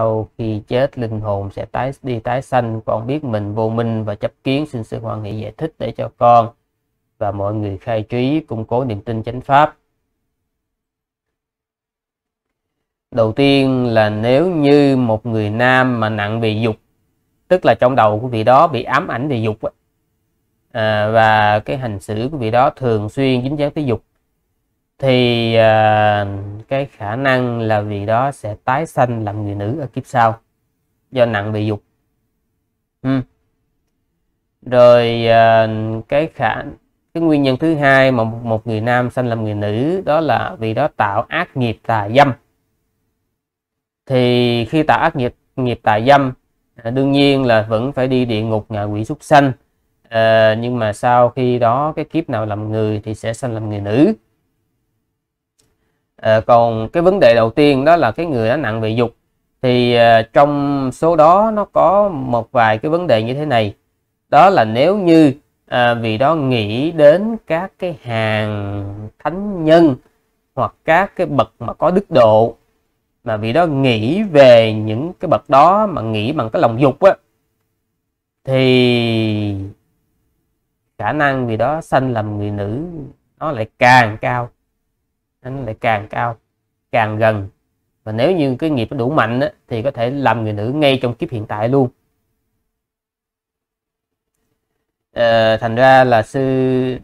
sau khi chết linh hồn sẽ tái đi tái sanh con biết mình vô minh và chấp kiến xin sư hoan hỷ giải thích để cho con và mọi người khai trí củng cố niềm tin chánh pháp đầu tiên là nếu như một người nam mà nặng bị dục tức là trong đầu của vị đó bị ám ảnh về dục à, và cái hành xử của vị đó thường xuyên dính dáng tới dục thì à, cái khả năng là vì đó sẽ tái sanh làm người nữ ở kiếp sau do nặng về dục ừ. rồi à, cái khả cái nguyên nhân thứ hai mà một, người nam sanh làm người nữ đó là vì đó tạo ác nghiệp tà dâm thì khi tạo ác nghiệp nghiệp tà dâm à, đương nhiên là vẫn phải đi địa ngục ngạ quỷ súc sanh à, nhưng mà sau khi đó cái kiếp nào làm người thì sẽ sanh làm người nữ à, còn cái vấn đề đầu tiên đó là cái người đã nặng về dục thì à, trong số đó nó có một vài cái vấn đề như thế này đó là nếu như à, vì đó nghĩ đến các cái hàng thánh nhân hoặc các cái bậc mà có đức độ mà vì đó nghĩ về những cái bậc đó mà nghĩ bằng cái lòng dục á thì khả năng vì đó sanh làm người nữ nó lại càng cao anh lại càng cao càng gần và nếu như cái nghiệp nó đủ mạnh á, thì có thể làm người nữ ngay trong kiếp hiện tại luôn à, thành ra là sư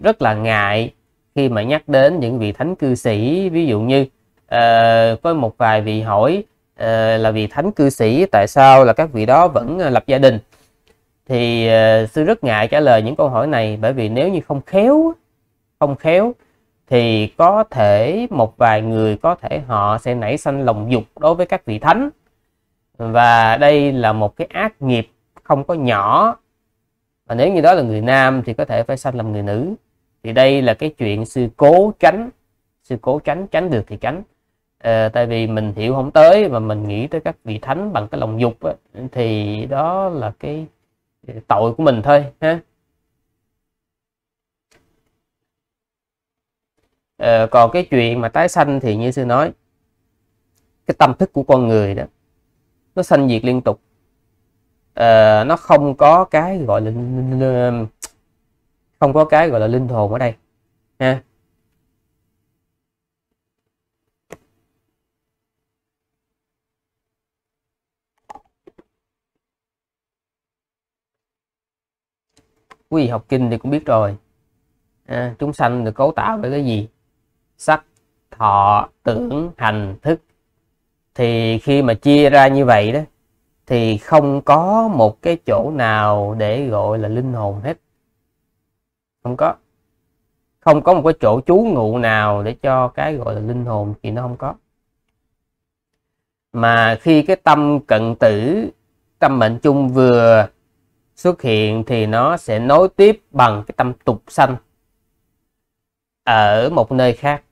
rất là ngại khi mà nhắc đến những vị thánh cư sĩ ví dụ như uh, có một vài vị hỏi uh, là vị thánh cư sĩ tại sao là các vị đó vẫn lập gia đình thì uh, sư rất ngại trả lời những câu hỏi này bởi vì nếu như không khéo không khéo thì có thể một vài người có thể họ sẽ nảy sinh lòng dục đối với các vị thánh và đây là một cái ác nghiệp không có nhỏ và nếu như đó là người nam thì có thể phải sanh làm người nữ thì đây là cái chuyện sư cố tránh sư cố tránh tránh được thì tránh à, tại vì mình hiểu không tới và mình nghĩ tới các vị thánh bằng cái lòng dục ấy, thì đó là cái tội của mình thôi ha à, còn cái chuyện mà tái sanh thì như sư nói cái tâm thức của con người đó nó sanh diệt liên tục à, nó không có cái gọi là không có cái gọi là linh hồn ở đây ha quý vị học kinh thì cũng biết rồi à, chúng sanh được cấu tạo bởi cái gì sắc thọ tưởng hành thức thì khi mà chia ra như vậy đó thì không có một cái chỗ nào để gọi là linh hồn hết không có không có một cái chỗ trú ngụ nào để cho cái gọi là linh hồn thì nó không có mà khi cái tâm cận tử tâm mệnh chung vừa xuất hiện thì nó sẽ nối tiếp bằng cái tâm tục sanh ở một nơi khác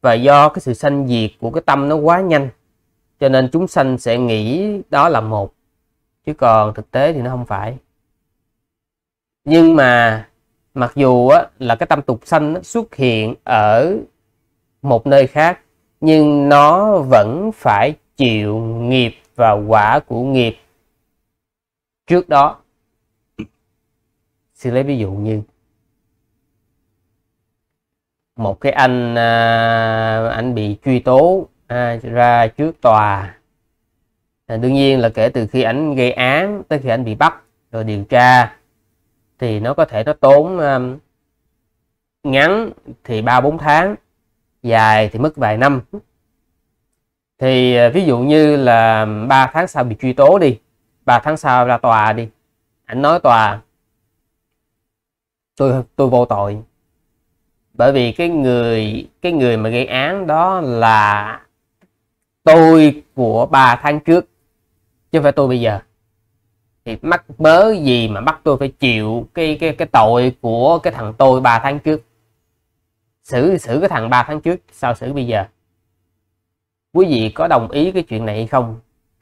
và do cái sự sanh diệt của cái tâm nó quá nhanh cho nên chúng sanh sẽ nghĩ đó là một chứ còn thực tế thì nó không phải nhưng mà mặc dù á, là cái tâm tục sanh xuất hiện ở một nơi khác nhưng nó vẫn phải chịu nghiệp và quả của nghiệp trước đó xin lấy ví dụ như một cái anh à, anh bị truy tố à, ra trước tòa à, đương nhiên là kể từ khi anh gây án tới khi anh bị bắt rồi điều tra thì nó có thể nó tốn à, ngắn thì ba bốn tháng dài thì mất vài năm thì à, ví dụ như là ba tháng sau bị truy tố đi ba tháng sau ra tòa đi anh nói tòa tôi tôi vô tội bởi vì cái người cái người mà gây án đó là tôi của 3 tháng trước chứ không phải tôi bây giờ thì mắc bớ gì mà bắt tôi phải chịu cái cái cái tội của cái thằng tôi 3 tháng trước xử xử cái thằng ba tháng trước sao xử bây giờ quý vị có đồng ý cái chuyện này hay không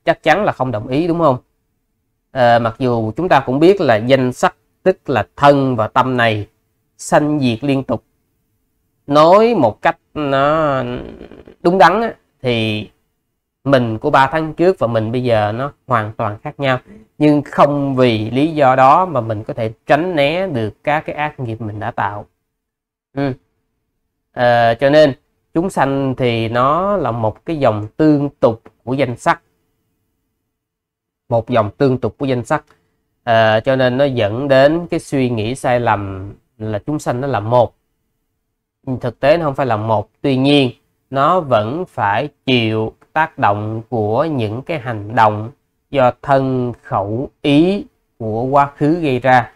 chắc chắn là không đồng ý đúng không à, mặc dù chúng ta cũng biết là danh sách tức là thân và tâm này sanh diệt liên tục nói một cách nó đúng đắn thì mình của 3 tháng trước và mình bây giờ nó hoàn toàn khác nhau nhưng không vì lý do đó mà mình có thể tránh né được các cái ác nghiệp mình đã tạo ừ. à, cho nên chúng sanh thì nó là một cái dòng tương tục của danh sắc một dòng tương tục của danh sắc à, cho nên nó dẫn đến cái suy nghĩ sai lầm là chúng sanh nó là một thực tế nó không phải là một tuy nhiên nó vẫn phải chịu tác động của những cái hành động do thân khẩu ý của quá khứ gây ra